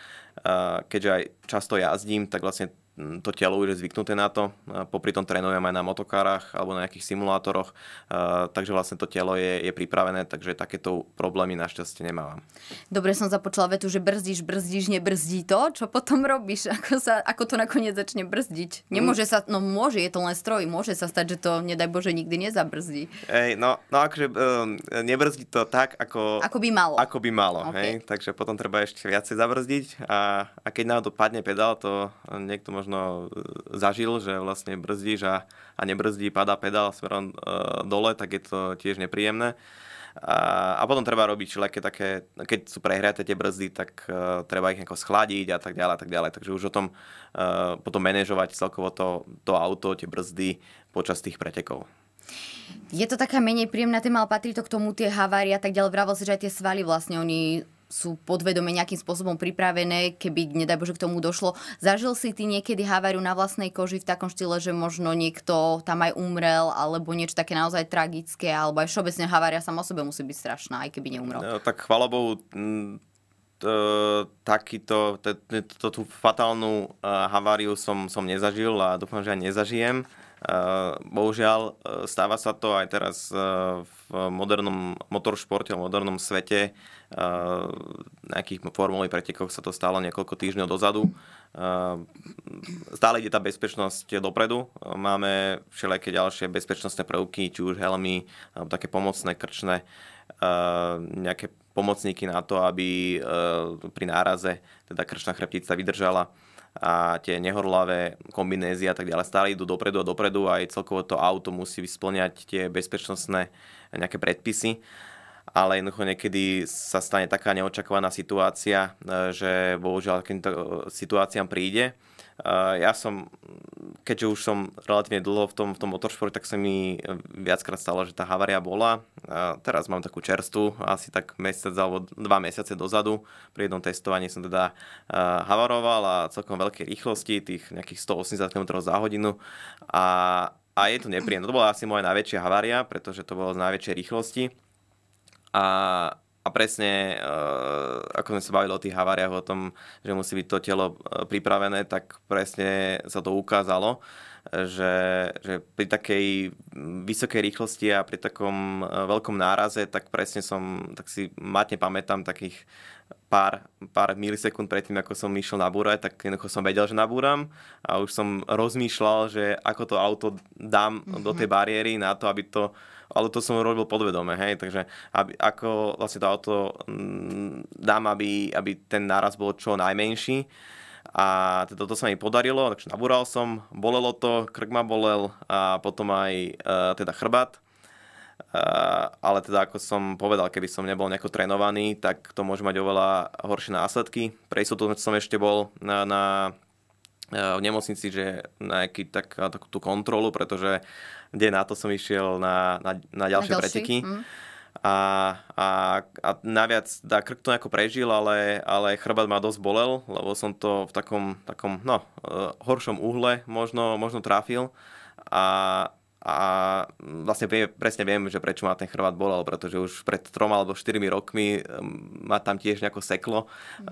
eh, keďže aj často jazdím, tak vlastne to telo už je zvyknuté na to, popri tom trénujem aj na motokárach alebo na nejakých simulátoroch, takže vlastne to telo je, je pripravené, takže takéto problémy našťastie nemávam.
Dobre som započala vetu, že brzdíš, brzdíš, nebrzdí to, čo potom robíš, ako, sa, ako to nakoniec začne brzdiť. Nemôže mm. sa, no môže, je to len stroj, môže sa stať, že to nedaj Bože nikdy nezabrzdí.
Ej, no, no akože um, nebrzdí to tak, ako, ako by malo. Ako by malo okay. hej? Takže potom treba ešte viacej zabrzdiť a, a keď náhodou padne pedál, to niekto možno e, zažil, že vlastne brzdíš a, a nebrzdí, padá pedál smerom e, dole, tak je to tiež nepríjemné. A, a potom treba robiť všelijaké také, keď sú prehriate tie brzdy, tak e, treba ich nejako schladiť a tak ďalej a tak ďalej. Takže už o tom e, potom manažovať celkovo to, to auto, tie brzdy počas tých pretekov.
Je to taká menej príjemná téma, ale patrí to k tomu tie havári a tak ďalej. Vravo si, že aj tie svaly vlastne oni sú podvedome nejakým spôsobom pripravené, keby, nedaj Bože, k tomu došlo. Zažil si ty niekedy haváriu na vlastnej koži v takom štýle, že možno niekto tam aj umrel, alebo niečo také naozaj tragické, alebo aj všeobecne havária sama o sebe musí byť strašná, aj keby neumrel.
No, tak chvala Bohu, takýto, túto fatálnu eh, haváriu som nezažil a dúfam, že aj nezažijem. Eh, bohužiaľ, eh, stáva sa to aj teraz eh, v modernom motoršporte, v modernom svete. V nejakých formulových pretekoch sa to stalo niekoľko týždňov dozadu. Stále ide tá bezpečnosť dopredu. Máme všelijaké ďalšie bezpečnostné prvky, či už helmy, také pomocné krčné, nejaké pomocníky na to, aby pri náraze teda krčná chrbtica vydržala a tie nehorlavé kombinézy a tak ďalej stále idú dopredu a dopredu a aj celkovo to auto musí splňať tie bezpečnostné nejaké predpisy. Ale jednoducho niekedy sa stane taká neočakovaná situácia, e, že bohužiaľ k týmto e, situáciám príde Eh, ja som, keďže už som relatívne dlho v tom, v tom motoršporte, tak sa mi viackrát stalo, že tá havária bola. teraz mám takú čerstvu, asi tak mesiac alebo dva mesiace dozadu. Pri jednom testovaní som teda eh, havaroval a celkom veľkej rýchlosti, tých nejakých 180 km za hodinu. A, a je to nepríjemné. To bola asi moja najväčšia havária, pretože to bolo z najväčšej rýchlosti. A a presne, eh, ako sme sa bavili o tých haváriách, o tom, že musí byť to telo eh, pripravené, tak presne sa to ukázalo, že, že pri takej vysokej rýchlosti a pri takom eh, veľkom náraze, tak presne som, tak si matne pamätám takých pár, pár milisekúnd predtým, ako som išiel nabúrať, tak jednoducho som vedel, že nabúram a už som rozmýšľal, že ako to auto dám mm-hmm. do tej mhm. bariéry na to, aby to uh, ale to som robil podvedome, hej, takže aby, ako vlastne to auto mm, dám, aby, aby ten náraz bol čo najmenší. A teda to sa mi podarilo, takže nabúral som, bolelo to, krk ma bolel a potom aj uh, teda chrbát. Uh, ale teda ako som povedal, keby som nebol nejako trénovaný, tak to môže mať oveľa horšie následky. Pre istotu som ešte bol na, na E, v nemocnici, že nejaký tak, takú tú kontrolu, pretože deň na to som išiel na, na, na ďalšie na preteky. Mm. A, a, a naviac tá krk to nejako prežil, ale, ale chrbát ma dosť bolel, lebo som to v takom, takom no, e, horšom uhle možno, možno trafil. A, a vlastne vie, presne viem, že prečo ma ten bol, ale pretože už pred troma alebo štyrmi rokmi ehm, ma tam tiež nejako seklo mm.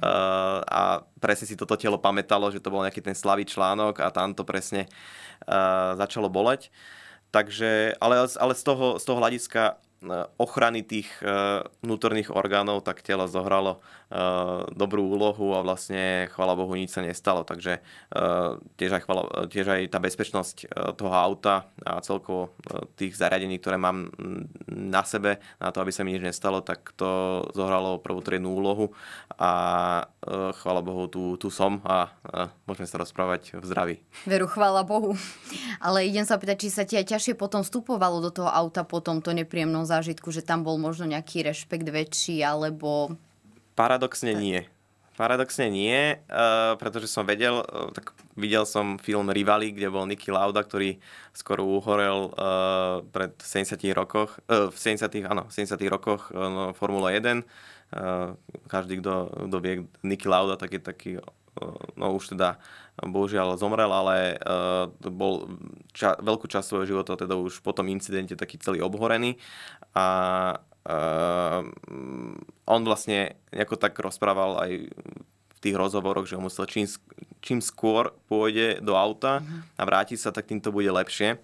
a presne si toto telo pamätalo, že to bol nejaký ten slavý článok a tam to presne eh, začalo boleť. Takže, ale, ale z, toho, z toho hľadiska Eh, ochrany tých eh, vnútorných orgánov, tak telo zohralo eh, dobrú úlohu a vlastne, chvala Bohu, nič sa nestalo. Takže tiež aj, chvala, tiež aj tá bezpečnosť toho auta a celkovo tých zariadení, ktoré mám mm, na sebe, na to, aby sa mi nič nestalo, tak to zohralo prvú triednú úlohu a chvala Bohu, tu, tu som a môžeme sa rozprávať v zdraví.
Veru, chvála Bohu. Ale idem sa pýtať, či sa ti aj ťažšie potom vstupovalo do toho auta po tomto nepríjemnom zážitku, že tam bol možno nejaký rešpekt väčší, alebo...
Paradoxne nie. Paradoxne nie, uh, pretože som vedel, uh, tak videl som film Rivali, kde bol Nicky Lauda, ktorý skoro uhorel uh, pred 70 rokoch, v 70 áno, v 70 rokoch no, Formula 1. Každý, kto, kto vie Nicky Lauda, tak je taký no už teda bohužiaľ zomrel, ale e, bol ča, veľkú časť svojho života teda už po tom incidente taký celý obhorený a uh, on vlastne nejako tak rozprával aj v tých rozhovoroch, že on musel čím, čím skôr pôjde do auta mhm. a vráti sa, tak týmto bude lepšie,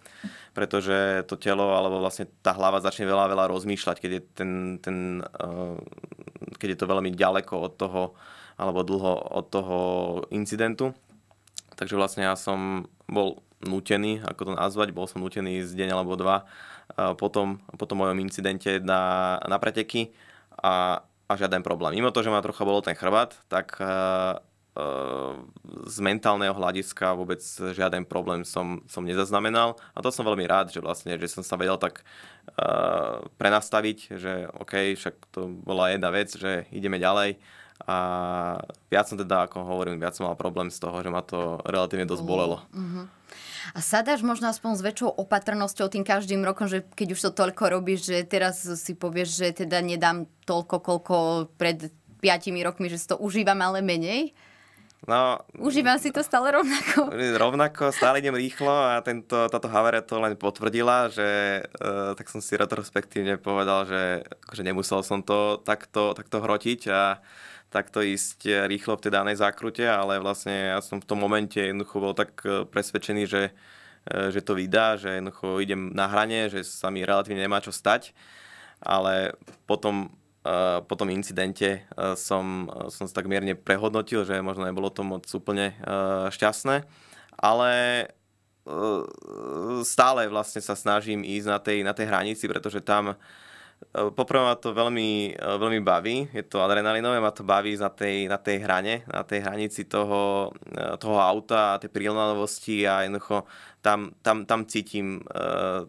pretože to telo alebo vlastne tá hlava začne veľa, veľa rozmýšľať, keď je, ten, ten, uh, keď je to veľmi ďaleko od toho, alebo dlho od toho incidentu. Takže vlastne ja som bol nutený, ako to nazvať, bol som nutený z deň alebo dva potom, po tom mojom incidente na, na preteky a, a žiaden problém. Mimo to, že ma trocha bolo ten chrbát, tak uh, z mentálneho hľadiska vôbec žiaden problém som, som nezaznamenal a to som veľmi rád, že vlastne, že som sa vedel tak uh, prenastaviť, že OK, však to bola jedna vec, že ideme ďalej a viac som teda, ako hovorím, viac som mal problém z toho, že ma to relatívne dosť bolelo.
Uh-huh. A sadáš možno aspoň s väčšou opatrnosťou tým každým rokom, že keď už to toľko robíš, že teraz si povieš, že teda nedám toľko, koľko pred 5 rokmi, že si to užívam, ale menej? No, Užívam si to stále rovnako.
Rovnako, stále idem rýchlo a tento, táto havera to len potvrdila, že e, tak som si retrospektívne povedal, že akože nemusel som to takto, takto hrotiť a takto ísť eh, rýchlo v tej danej zákrute, ale vlastne ja som v tom momente jednoducho bol tak eh, presvedčený, že, eh, že to vydá, že jednoducho idem na hrane, že sa mi relatívne nemá čo stať, ale potom po tom incidente som, som sa tak mierne prehodnotil, že možno nebolo to moc úplne šťastné, ale stále vlastne sa snažím ísť na tej, na tej hranici, pretože tam uh, Eh, poprvé ma to veľmi, eh, veľmi baví, je to adrenalinové, ma to baví na tej, na tej hrane, na tej hranici toho, eh, toho auta, tej prílnavosti a jednoducho tam, tam, tam cítim uh,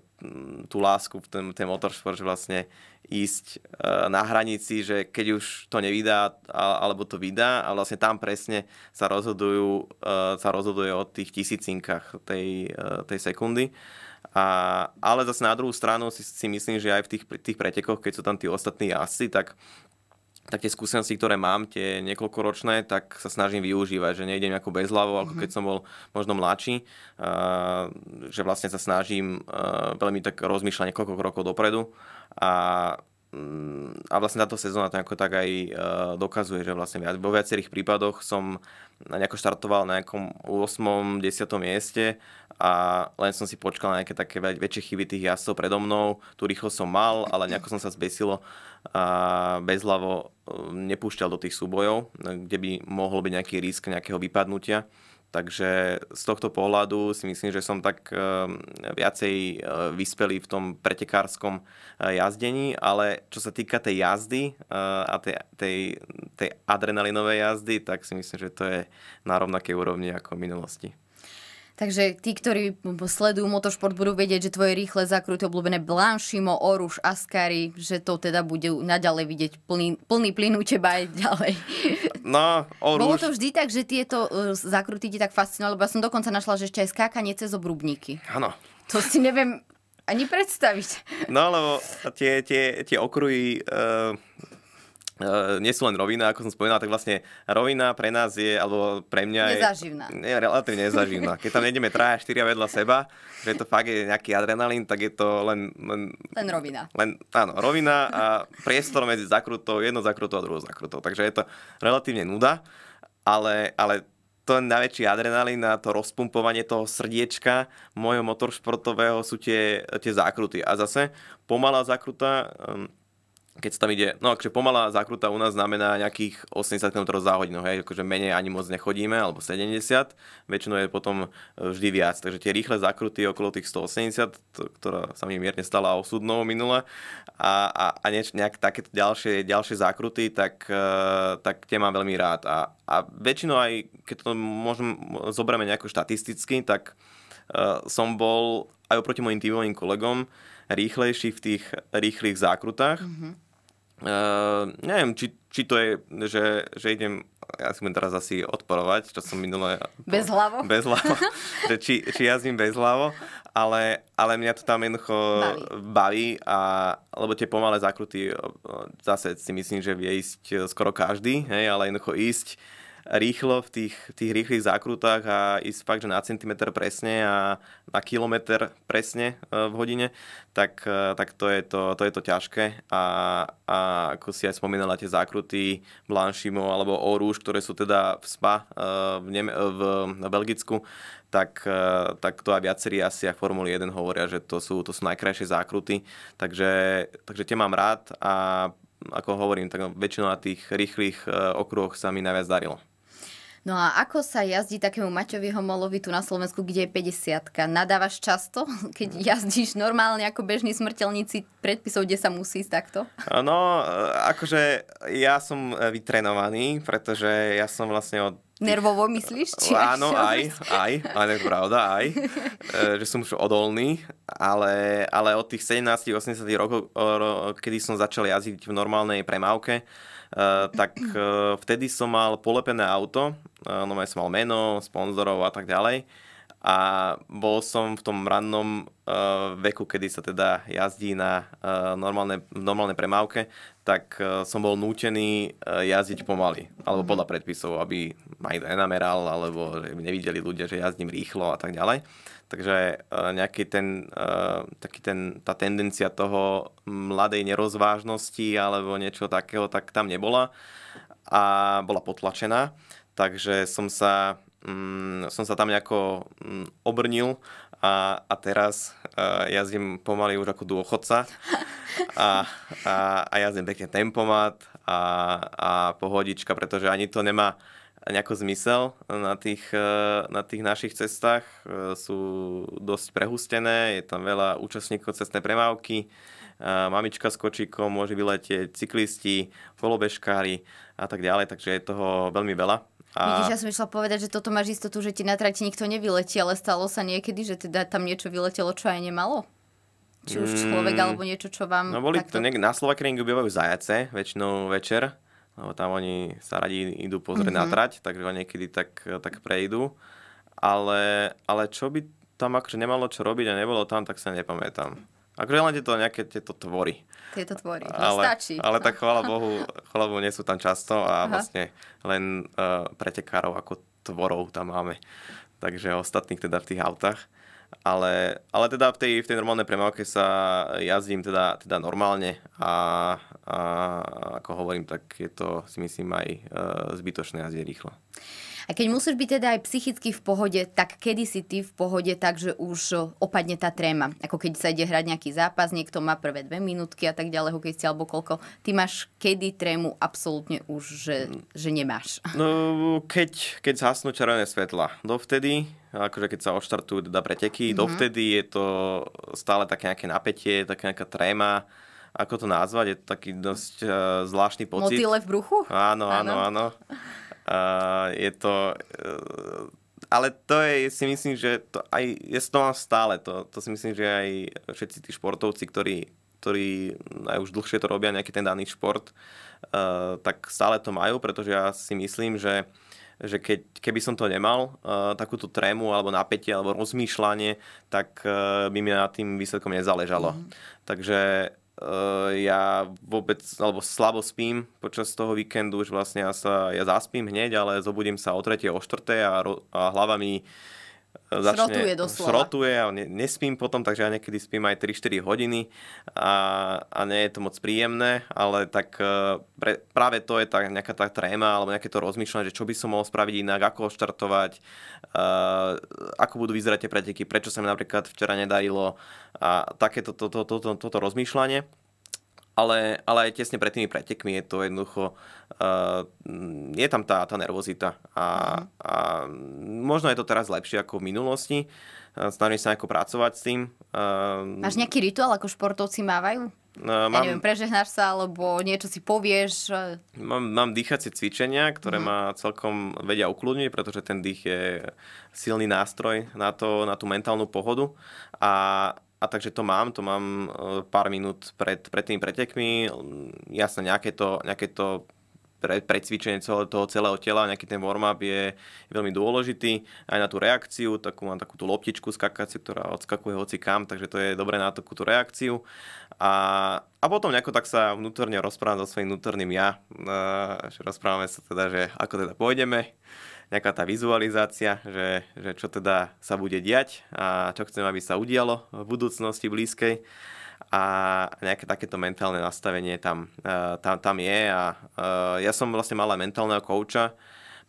tú lásku, ten, ten motorsport, že vlastne ísť uh, na hranici, že keď už to nevydá, alebo to vydá a vlastne tam presne sa rozhodujú, uh, sa rozhoduje o tých tisícinkách tej, tej sekundy. A, ale zase na druhú stranu si, si myslím, že aj v tých, tých pretekoch, keď sú tam tí ostatní asi, tak tak tie skúsenosti, ktoré mám, tie niekoľkoročné, tak sa snažím využívať, že nejdem ako bezhlavo, ako mhm. keď som bol možno mladší, uh, že vlastne sa snažím uh, veľmi tak rozmýšľať niekoľko krokov dopredu a Mm, a vlastne táto sezóna to tak aj e, dokazuje, že vlastne viac, vo viacerých prípadoch som nejako štartoval na nejakom 8. 10. mieste a len som si počkal na nejaké také väčšie chyby tých jasov predo mnou. Tu rýchlo som mal, ale nejako som sa zbesilo a bezľavo e, nepúšťal do tých súbojov, e, kde by mohol byť nejaký risk nejakého vypadnutia. Takže z tohto pohľadu si myslím, že som tak ehm, viacej ehm, vyspelý v tom pretekárskom ehm, jazdení, ale čo sa týka tej jazdy a tej, tej, tej adrenalinovej jazdy, tak si myslím, že to je na rovnakej úrovni ako v minulosti.
Takže tí, ktorí sledujú motošport, budú vedieť, že tvoje rýchle zakruty obľúbené Blanchimo, Oruš, Ascari, že to teda bude naďalej vidieť plný, plný plyn u teba aj ďalej.
No, Oruš. Bolo to vždy
tak, že tieto e, zakrúty ti tak fascinovali, lebo ja som dokonca našla, že ešte aj skákanie cez obrubníky. Áno. To si neviem ani predstaviť.
No, lebo tie, tie, tie okruhy... Uh Eh, nie sú len rovina, ako som spomínal, tak vlastne rovina pre nás je, alebo pre mňa je... Nezaživná. Nie, relatívne nezaživná. Keď tam nejdeme traja, štyria vedľa seba, že to fakt je nejaký adrenalín, tak je to len... Len, len rovina. Len, áno, rovina a priestor medzi zakrutou, jedno zakrutou a druhou zakrutou. Takže je to relatívne nuda, ale, ale to najväčší adrenalín a to rozpumpovanie toho srdiečka môjho motoršportového sú tie, tie zákruty. A zase pomalá zakruta, um, keď sa tam ide, no akže pomalá zákruta u nás znamená nejakých 80 km za hodinu, hej, akože menej ani moc nechodíme, alebo 70, väčšinou je potom e, vždy viac, takže tie rýchle zákruty okolo tých 180, to, ktorá sa mi mierne stala osudnou minule, a, a, a nieč, nejak takéto ďalšie, ďalšie zákruty, tak, e, tak tie mám veľmi rád. A, a väčšinou aj, keď to môžem, zoberieme nejako štatisticky, tak uh, som bol aj oproti mojim týmovým kolegom rýchlejší v tých rýchlych zákrutách. Mm-hmm Uh, neviem, či, či to je, že, že idem, ja si budem teraz asi odporovať, čo som minulé...
Bez hlavo? Bez
hlavo, že či, či jazdím bez hlavo, ale, ale mňa to tam jednoducho baví, baví a, lebo tie pomalé zakruty zase si myslím, že vie ísť eh, skoro každý, hej, ale jednoducho ísť rýchlo v tých, tých rýchlych zákrutách a ísť fakt, že na centimeter presne a na kilometr presne e, v hodine, tak, e, tak to, je to, to je to ťažké. A, a ako si aj spomínala, tie zákruty Blanchimo alebo Orúž, ktoré sú teda v SPA e, v, Neme- v, v Belgicku, tak, tak to aj viacerí asi a Formule 1 hovoria, že to sú, to sú najkrajšie zákruty. Takže, takže tie mám rád a ako hovorím, tak no, väčšinou na tých rýchlych okruhoch sa mi najviac darilo.
No a ako sa jazdí takému Maťovi Homolovi tu na Slovensku, kde je 50 Nadávaš často, keď mm. jazdíš normálne ako bežní smrteľníci predpisov, kde sa musí ísť takto?
No, e, akože ja som e, vytrenovaný, pretože ja som vlastne od
Nervovo myslíš? Či Áno, aj,
aj, ale je pravda, aj, e, že som už odolný, ale, ale od tých 17-80 rokov, kedy som začal jazdiť v normálnej premávke, Eh, tak eh, vtedy som mal polepené auto, eh, no som mal meno, sponzorov a tak ďalej a bol som v tom rannom uh, veku, kedy sa teda jazdí na uh, normálne, normálne premávke, tak uh, som bol nútený uh, jazdiť pomaly, alebo mhm. podľa predpisov, aby ma nikto nenameral, alebo že nevideli ľudia, že jazdím rýchlo a tak ďalej. Uh, Takže e, nejaký ten, e, taký ten, tá tendencia toho mladej nerozvážnosti alebo niečo takého, tak tam nebola a bola potlačená. Takže som sa, mm, som sa tam nejako mm, obrnil a, a teraz uh, jazdím pomaly už ako dôchodca a, a, a jazdím pekne tempomat a, a pohodička, pretože ani to nemá nejako zmysel na tých, e, na tých našich cestách. E, sú dosť prehustené, je tam veľa účastníkov cestnej premávky, e, mamička s kočíkom, môže vyletieť cyklisti, kolobežkári a tak ďalej, takže je toho veľmi veľa. A... Vidíš, ja
som išla povedať, že toto máš istotu, že ti na trati nikto nevyletí, ale stalo sa niekedy, že teda tam niečo vyletelo, čo aj nemalo?
Či už človek, mm. alebo
niečo, čo vám... No boli
takto... to niekde na Slovakringu bývajú zajace, väčšinou večer lebo tam oni sa radi idú pozrieť mm-hmm. na mhm. trať, takže ho niekedy tak, tak prejdú. Ale, ale čo by tam akože nemalo čo robiť a nebolo tam, tak sa nepamätám. Akože len tieto nejaké tieto tvory.
Tieto tvory, no ale, stačí. Ale tak chvála
Bohu, chvála Bohu, nie sú tam často a Aha. vlastne len uh, pretekárov ako tvorov tam máme. Takže ostatných teda v tých autách. Ale, ale teda v tej, v tej normálnej premávke sa jazdím teda, teda normálne a a ako hovorím, tak je to si myslím aj e, zbytočné a rýchlo.
A keď musíš byť teda aj psychicky v pohode, tak kedy si ty v pohode, takže už e, opadne tá tréma. Ako keď sa ide hrať nejaký zápas, niekto má prvé dve minútky a tak ďalej, hokejci alebo koľko. Ty máš kedy trému absolútne už, že, že nemáš?
No, keď, keď zhasnú červené svetla. Dovtedy, akože keď sa oštartujú teda preteky, mm-hmm. dovtedy je to stále také nejaké napätie, také nejaká tréma ako to nazvať, je to taký dosť uh, zvláštny pocit. Motýle v bruchu? Áno, áno, áno. Uh, je to... Uh, ale to je, si myslím, že to aj, je to mám stále, to, to si myslím, že aj všetci tí športovci, ktorí, ktorí aj už dlhšie to robia, nejaký ten daný šport, uh, tak stále to majú, pretože ja si myslím, že že keď, keby som to nemal, uh, takúto trému alebo napätie alebo rozmýšľanie, tak uh, by mi na tým výsledkom nezáležalo. Mm. Takže Eh, ja vôbec, alebo slabo spím počas toho víkendu, už vlastne ja, sa, ja zaspím hneď, ale zobudím sa o 3. o 4. a, ro, a hlava mi eh, začne, srotuje doslova. Srotuje a ne, nespím potom, takže ja niekedy spím aj 3-4 hodiny a, a nie je to moc príjemné, ale tak eh, pre, práve to je tá, nejaká tá tréma alebo nejaké to rozmýšľanie, že čo by som mohol spraviť inak, ako štartovať, Eh, ako budú vyzerať tie preteky, prečo sa mi napríklad včera nedarilo a takéto toto, to, toto rozmýšľanie ale, ale aj tesne pred tými pretekmi je to jednoducho, uh, je tam tá, tá nervozita a, mhm. a možno je to teraz lepšie ako v minulosti, eh, snažím sa nejako pracovať s tým. Uh, Máš
nejaký rituál, ako športovci mávajú?
Uh, mám, ja neviem,
prežehnáš sa, alebo niečo si povieš.
Mám, mám dýchacie cvičenia, ktoré mm. ma celkom vedia ukludniť, pretože ten dých je silný nástroj na, to, na tú mentálnu pohodu. A, a takže to mám, to mám e, pár minút pred, pred tými pretekmi. Jasne, nejaké to, nejaké to pre, precvičenie celé, toho celého tela, nejaký ten warm-up je veľmi dôležitý aj na tú reakciu, takú mám takú tú loptičku skakaciu, ktorá odskakuje hoci kam, takže to je dobré na takú tú reakciu. A, a potom nejako tak sa vnútorne rozprávam so svojím vnútorným ja. E, rozprávame sa teda, že ako teda pôjdeme, nejaká tá vizualizácia, že, že čo teda sa bude diať a čo chcem, aby sa udialo v budúcnosti blízkej a nejaké takéto mentálne nastavenie tam, e, tam, tam je a e, ja som vlastne mal aj mentálneho kouča,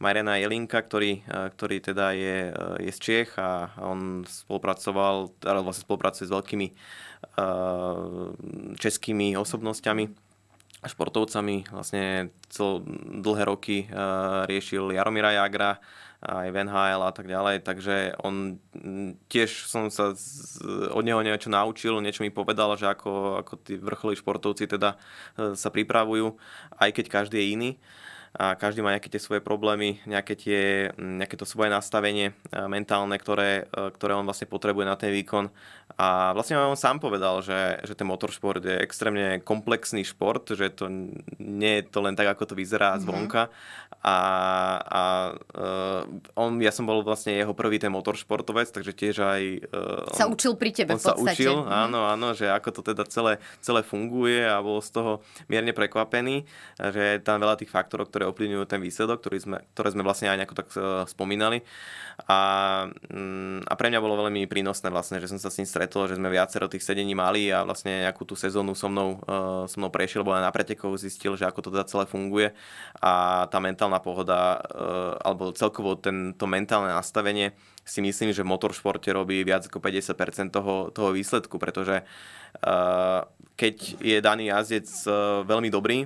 Mariana Jelinka, ktorý, e, ktorý teda je, je z Čech a on spolupracoval, ale vlastne spolupracuje s veľkými českými osobnosťami športovcami. Vlastne cel dlhé roky eh, riešil Jaromira Jagra, eh, aj VNHL NHL a tak ďalej, takže on mm, tiež som sa z, od neho niečo naučil, niečo mi povedal, že ako, ako tí vrcholí športovci teda eh, sa pripravujú, aj keď každý je iný. Uh, a každý má nejaké tie svoje problémy, nejaké, tie, nejaké to svoje nastavenie e, mentálne, ktoré, e, ktoré on vlastne potrebuje na ten výkon. A vlastne on sám povedal, že, že ten motorsport je extrémne komplexný šport, že to nie je to len tak, ako to vyzerá mm-hmm. zvonka. A, a e, on, ja som bol vlastne jeho prvý ten motoršportovec, takže tiež aj... On, sa
učil pri tebe on v podstate. sa učil, mm-hmm. áno,
áno, že ako to teda celé, celé funguje a bol z toho mierne prekvapený, že je tam veľa tých faktorov, ktoré ktoré ovplyvňujú ten výsledok, ktorý sme, ktoré sme vlastne aj nejako tak e, spomínali. A, mm, a pre mňa bolo veľmi prínosné vlastne, že som sa s ním stretol, že sme viacero tých sedení mali a vlastne nejakú tú sezónu so mnou, e, so mnou prešiel, lebo aj na pretekoch zistil, že ako to teda celé funguje a tá mentálna pohoda e, alebo celkovo ten, to mentálne nastavenie si myslím, že v motoršporte robí viac ako 50% toho, toho výsledku, pretože keď je daný jazdec veľmi dobrý,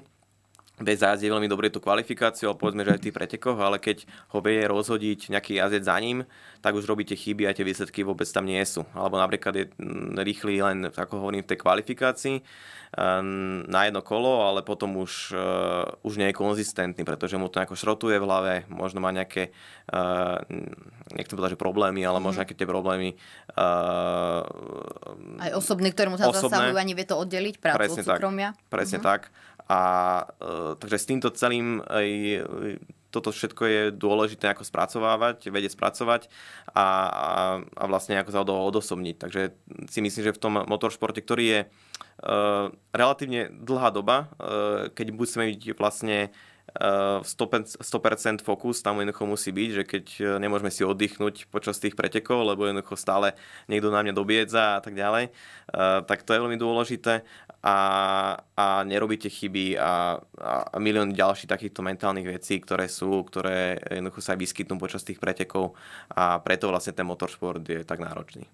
vie zájazd veľmi dobrý tú kvalifikáciu, ale povedzme, že aj v tých pretekoch, ale keď ho vie rozhodiť nejaký jazdec za ním, tak už robíte chyby a tie výsledky vôbec tam nie sú. Alebo napríklad je mm, rýchly len, ako hovorím, v tej kvalifikácii ehm, na jedno kolo, ale potom už, eh, už nie je konzistentný, pretože mu to nejako šrotuje v hlave, možno má nejaké, eh, nechcem povedať, že problémy, ale mhm. možno nejaké tie problémy eh,
aj osobné, ktoré mu sa zasahujú ani vie to oddeliť, prácu od súkromia. Tak. Presne mhm. tak
a e, takže s týmto celým e, toto všetko je dôležité ako spracovávať, vedieť spracovať a, a, a vlastne ako sa odosobniť. Takže si myslím, že v tom motoršporte, ktorý je e, relatívne dlhá doba, e, keď budeme byť vlastne 100%, eh, fokus tam jednoducho musí byť, že keď eh, nemôžeme si oddychnúť počas tých pretekov, lebo jednoducho stále niekto na mňa dobiedza a tak ďalej, eh, tak to je veľmi dôležité a, a nerobíte chyby a, a milión ďalších takýchto mentálnych vecí, ktoré sú, ktoré jednoducho sa aj vyskytnú počas tých pretekov a preto vlastne ten motorsport je tak náročný.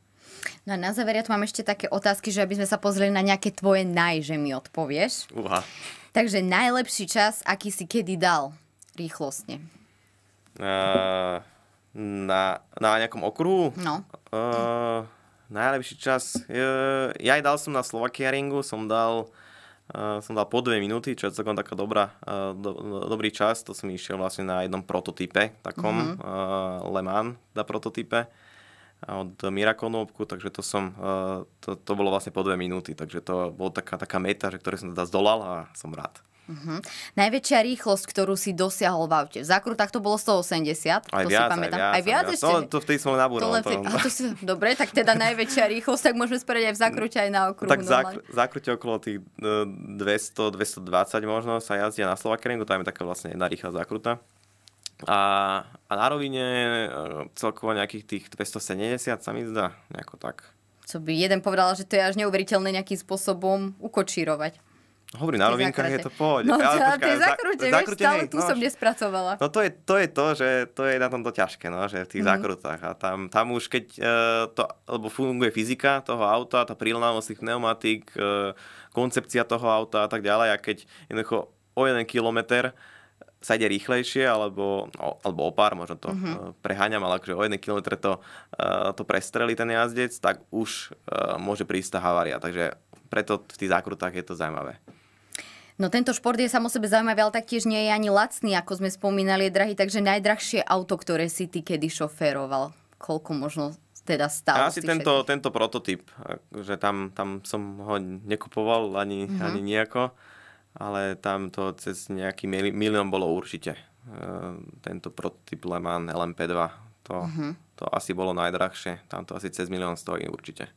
No a na záver ja tu mám ešte také otázky, že aby sme sa pozreli na nejaké tvoje naj, že mi odpovieš. Uha. Takže najlepší čas, aký si kedy dal rýchlostne?
Na, na, na nejakom okruhu? No. Uh, najlepší čas? Uh, ja aj dal som na Slovakia ringu, som dal Uh, som dal po dve minúty, čo je celkom taká dobrá, uh, do, do, dobrý čas. To som išiel vlastne na jednom prototype, takom mm-hmm. uh, Le Mans, na prototype od Mira Konopku, takže to som, e, to, to bolo vlastne po dve minúty, takže to bola taká, taká meta, že ktoré som teda zdolal a som rád. Uh-huh.
Najväčšia rýchlosť, ktorú si dosiahol v aute. V zákrutách to bolo 180, aj to viac, si pamätám. Aj viac, aj viac, aj viac. Ešte... To, to
vtedy som len nabúral. To, to... to si...
Dobre, tak teda najväčšia rýchlosť, tak môžeme spraviť aj v zákrute, aj na okruhu. Tak v zákr-
zákrute okolo tých 200, e, 220 možno sa jazdia na Slovakeringu, tam je taká vlastne jedna rýchla zákruta. A, a na rovine e, celkovo nejakých tých 270 sa mi zdá, nejako tak.
Co by jeden povedal, že to je až neuveriteľné nejakým spôsobom ukočírovať.
Hovorí, na rovinkách je to pohoď. No, ale počká, tie zakrute, za, vieš, stále tu no, som
nespracovala.
No to je, to je to, že to je na tomto ťažké, no, že v tých mm-hmm. zakrutách. A tam, tam už keď uh, to, lebo funguje fyzika toho auta, tá prílnavosť tých pneumatík, uh, koncepcia toho auta a tak ďalej, a keď jednoducho o jeden kilometr sa ide rýchlejšie, alebo, alebo o pár, možno to mm-hmm. preháňam, ale akože o jeden kilometr to, eh, to prestreli ten jazdec, tak už eh, môže prísť tá havária. Takže preto v tých zákrutách je to zaujímavé.
No tento šport je samo sebe zaujímavý, ale taktiež nie je ani lacný, ako sme spomínali, je drahý. Takže najdrahšie auto, ktoré si ty kedy šoféroval, koľko možno teda stalo? Asi tento, tento
prototyp, že akože tam, tam som ho nekupoval ani, mm-hmm. ani nejako ale tam to cez nejaký milión bolo určite. E, tento prototyp Le Mans LMP2, to, mm-hmm. to asi bolo najdrahšie, tam to asi cez milión stojí určite.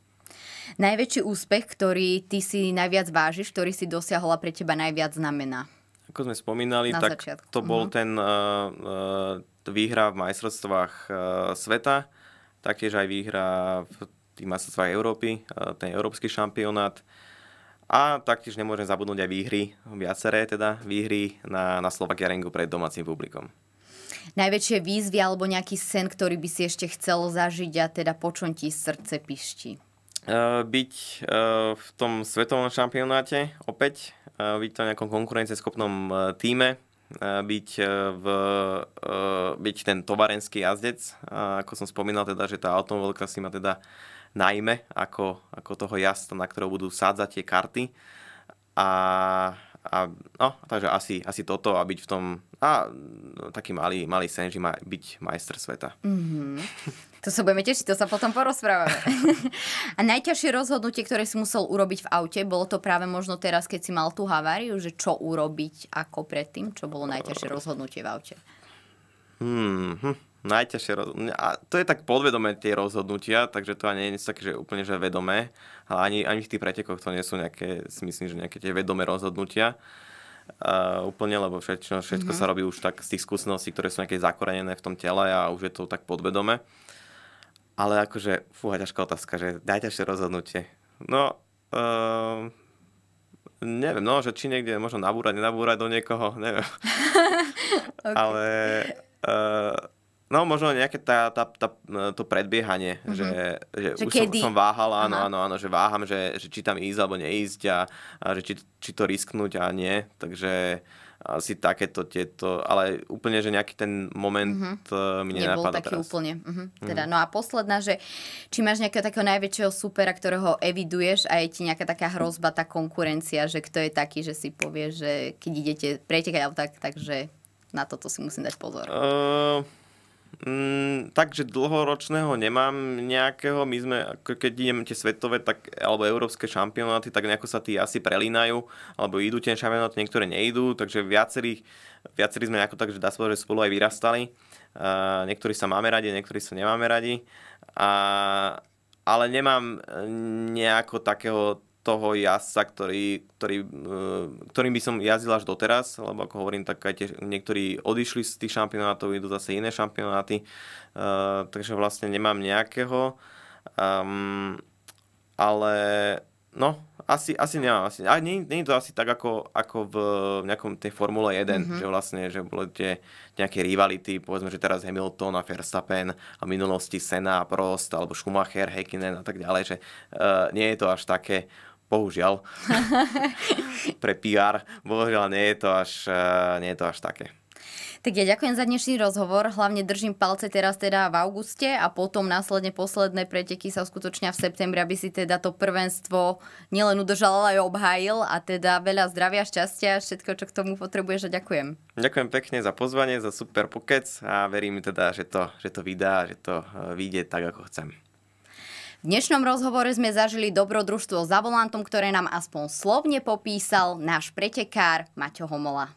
Najväčší úspech, ktorý ty si najviac vážiš, ktorý si dosiahol a pre teba najviac znamená?
Ako sme spomínali, Na tak začiatku. to bol uh-huh. ten uh, výhra v majstrovstvách uh, sveta, taktiež aj výhra v tých majstrovstvách Európy, uh, ten európsky šampionát. Uh, a taktiež nemôžem zabudnúť aj výhry, viaceré teda výhry na, na Slovakia Ringu pred domácim publikom.
Najväčšie výzvy alebo nejaký sen, ktorý by si ešte chcel zažiť a teda počom ti srdce pišti? E,
byť e, v tom svetovom šampionáte opäť, e, byť to v nejakom konkurenceschopnom týme, byť, v, byť ten tovarenský jazdec. ako som spomínal, teda, že tá automobilka si ma teda najmä ako, ako toho jazda, na ktorého budú sádzať tie karty. A, a no, takže asi, asi toto a byť v tom a no, taký malý, malý sen, že ma, byť majster sveta.
Mm-hmm. To sa budeme tešiť, to sa potom porozprávame. a najťažšie rozhodnutie, ktoré si musel urobiť v aute, bolo to práve možno teraz, keď si mal tú haváriu, že čo urobiť ako predtým? Čo bolo najťažšie rozhodnutie v aute?
Hmm, hm najťažšie rozhodnutia. A to je tak podvedomé tie rozhodnutia, takže to ani nie sú také, že úplne že vedomé. Ale ani, ani v tých pretekoch to nie sú nejaké, si myslím, že nejaké tie vedomé rozhodnutia. Uh, úplne, lebo všetko, všetko mm-hmm. sa robí už tak z tých skúseností, ktoré sú nejaké zakorenené v tom tele a už je to tak podvedomé. Ale akože, fúha, ťažká otázka, že najťažšie rozhodnutie. No, uh, neviem, no, že či niekde možno nabúrať, nenabúrať do niekoho, neviem. okay. Ale eh, No možno nejaké tá, tá, tá, to predbiehanie, uh-huh. že, že, že už kedy? Som, som váhal, áno, áno, áno, že váham, že, že či tam ísť alebo neísť a, a že či, či to risknúť a nie, takže asi takéto tieto, ale úplne, že nejaký ten moment uh-huh. Mhm. E, mi nenapadá Nebol taký teraz. úplne.
Uh-huh. Teda, uh-huh. No a posledná, že či máš nejakého takého najväčšieho supera, ktorého eviduješ a je ti nejaká taká hrozba, tá konkurencia, že kto je taký, že si povie, že keď idete pretekať, alebo tak, takže na toto si musím dať pozor.
Uh... Mm, takže dlhoročného nemám nejakého. My sme, keď ideme tie svetové tak, alebo európske šampionáty, tak nejako sa tí asi prelínajú, alebo idú tie šampionáty, niektoré neidú, takže viacerých, viacerí sme nejako tak, že dá sa že spolu aj vyrastali. Uh, niektorí sa máme radi, niektorí sa nemáme radi. A, ale nemám eh, nejako takého toho jazdca, ktorý, ktorý, eh, ktorým by som jazdil až doteraz, lebo ako hovorím, tak aj tie, niektorí odišli z tých šampionátov, idú zase iné šampionáty, eh, takže vlastne nemám nejakého. Um, ale no, asi, asi nemám. Asi, a nie, nie je to asi tak, ako, ako v nejakom tej Formule 1, mm-hmm. že vlastne, že boli tie nejaké rivality, povedzme, že teraz Hamilton a Verstappen a minulosti Senna a Prost, alebo Schumacher, Hekinen a tak ďalej, že uh, nie je to až také Bohužiaľ. Pre PR, bohužiaľ nie je to až, eh, nie je to až také.
Tak ja ďakujem za dnešný rozhovor. Hlavne držím palce teraz teda v auguste a potom následne posledné preteky sa uskutočnia v septembri, aby si teda to prvenstvo nielen udržal, ale aj obhájil. A teda veľa zdravia, šťastia a všetko, čo k tomu potrebuješ a ďakujem.
Ďakujem pekne za pozvanie, za super pokec a verím teda, že to, že to vydá, že to eh, vyjde tak, ako chcem.
V dnešnom rozhovore sme zažili dobrodružstvo za volantom, ktoré nám aspoň slovne popísal náš pretekár Maťo Homola.